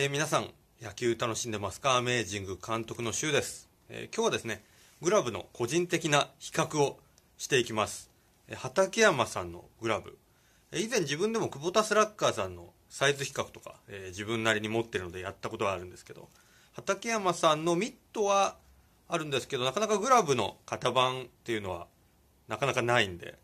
えー、皆さん野球楽しんでますかアメージング監督のシュウです、えー、今日はですねグラブの個人的な比較をしていきます、えー、畠山さんのグラブ、え以前自分でも久保田スラッガーさんのサイズ比較とか、えー、自分なりに持ってるのでやったことはあるんですけど畠山さんのミットはあるんですけどなかなかグラブの型番っていうのはなかなかないんで、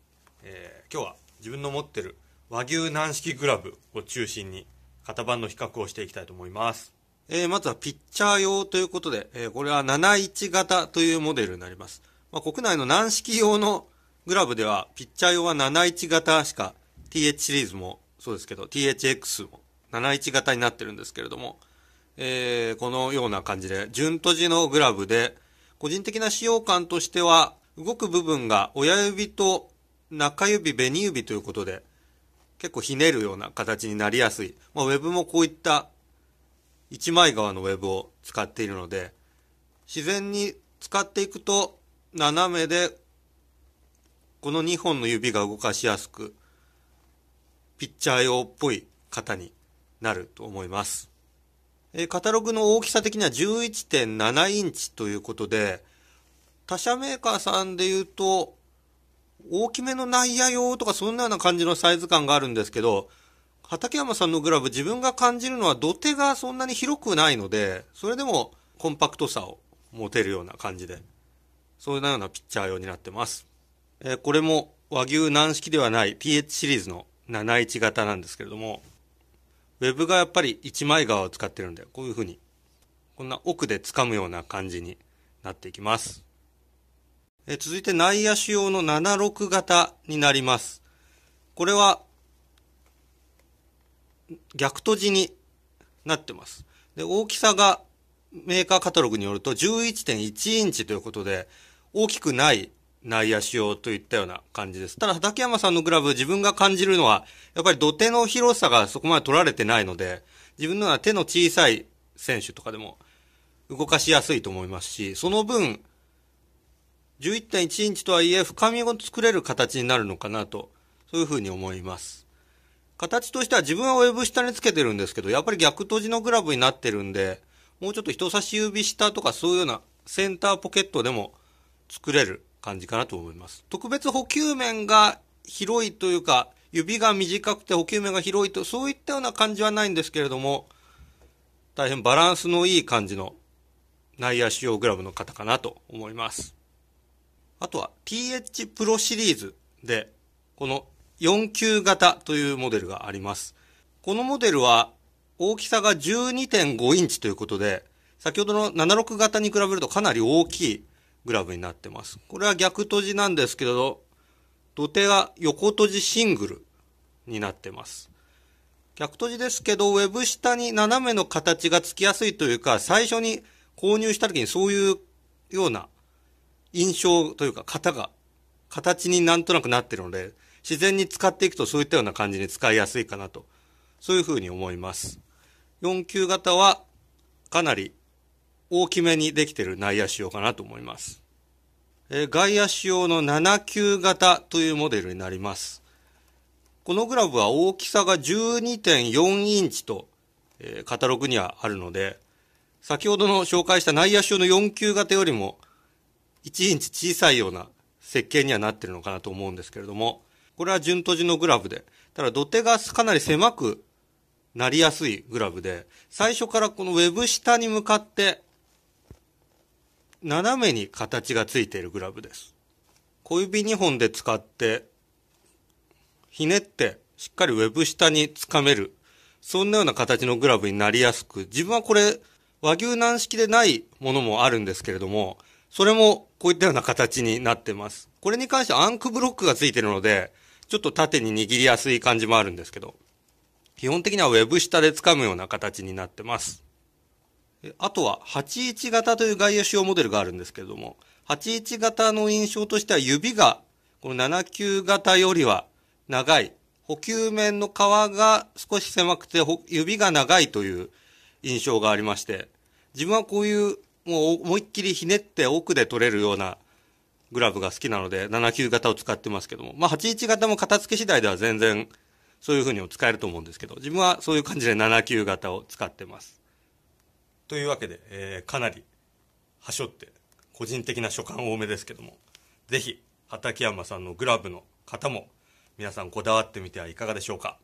えー、今日は自分の持ってる和牛軟式グラブを中心に型番の比較をしていきたいと思います。えー、まずはピッチャー用ということで、えー、これは71型というモデルになります。まあ、国内の軟式用のグラブでは、ピッチャー用は71型しか、TH シリーズもそうですけど、THX も71型になってるんですけれども、えー、このような感じで、順とじのグラブで、個人的な使用感としては、動く部分が親指と中指、紅指ということで、結構ひねるような形になりやすい。まあ、ウェブもこういった一枚側のウェブを使っているので、自然に使っていくと斜めでこの2本の指が動かしやすく、ピッチャー用っぽい型になると思います。えカタログの大きさ的には11.7インチということで、他社メーカーさんで言うと、大きめの内野用とかそんなような感じのサイズ感があるんですけど、畠山さんのグラブ自分が感じるのは土手がそんなに広くないので、それでもコンパクトさを持てるような感じで、そんなようなピッチャー用になってます。えー、これも和牛軟式ではない PH シリーズの71型なんですけれども、ウェブがやっぱり一枚側を使ってるんで、こういう風に、こんな奥で掴むような感じになっていきます。え続いて内野手用の76型になります。これは逆閉じになってます。で、大きさがメーカーカタログによると11.1インチということで大きくない内野手用といったような感じです。ただ畠山さんのグラブ自分が感じるのはやっぱり土手の広さがそこまで取られてないので自分のような手の小さい選手とかでも動かしやすいと思いますし、その分11.1インチとはいえ深みを作れる形になるのかなと、そういうふうに思います。形としては自分はウェブ下につけてるんですけど、やっぱり逆閉じのグラブになってるんで、もうちょっと人差し指下とかそういうようなセンターポケットでも作れる感じかなと思います。特別補給面が広いというか、指が短くて補給面が広いと、そういったような感じはないんですけれども、大変バランスのいい感じの内野手用グラブの方かなと思います。あとは TH プロシリーズで、この4級型というモデルがあります。このモデルは大きさが12.5インチということで、先ほどの76型に比べるとかなり大きいグラブになってます。これは逆閉じなんですけど、土手は横閉じシングルになってます。逆閉じですけど、ウェブ下に斜めの形がつきやすいというか、最初に購入した時にそういうような印象というか型が、形になんとなくなってるので、自然に使っていくとそういったような感じに使いやすいかなと、そういうふうに思います。4級型はかなり大きめにできてる内野手用かなと思います。えー、外野手用の7球型というモデルになります。このグラブは大きさが12.4インチと、えー、カタログにはあるので、先ほどの紹介した内野手用の4球型よりも1インチ小さいような設計にはなってるのかなと思うんですけれども、これは順とじのグラブで、ただ土手がかなり狭くなりやすいグラブで、最初からこのウェブ下に向かって、斜めに形がついているグラブです。小指2本で使って、ひねって、しっかりウェブ下につかめる。そんなような形のグラブになりやすく、自分はこれ、和牛軟式でないものもあるんですけれども、それもこういったような形になってます。これに関してはアンクブロックがついてるので、ちょっと縦に握りやすい感じもあるんですけど、基本的にはウェブ下で掴むような形になってます。あとは81型という外野仕様モデルがあるんですけれども、81型の印象としては指が、この79型よりは長い、補給面の皮が少し狭くて指が長いという印象がありまして、自分はこういうもう思いっきりひねって奥で取れるようなグラブが好きなので、79型を使ってますけども、まあ、81型も片付け次第では全然、そういうふうにも使えると思うんですけど、自分はそういう感じで79型を使ってます。というわけで、えー、かなり、はしょって、個人的な所感多めですけども、ぜひ、畠山さんのグラブの方も、皆さんこだわってみてはいかがでしょうか。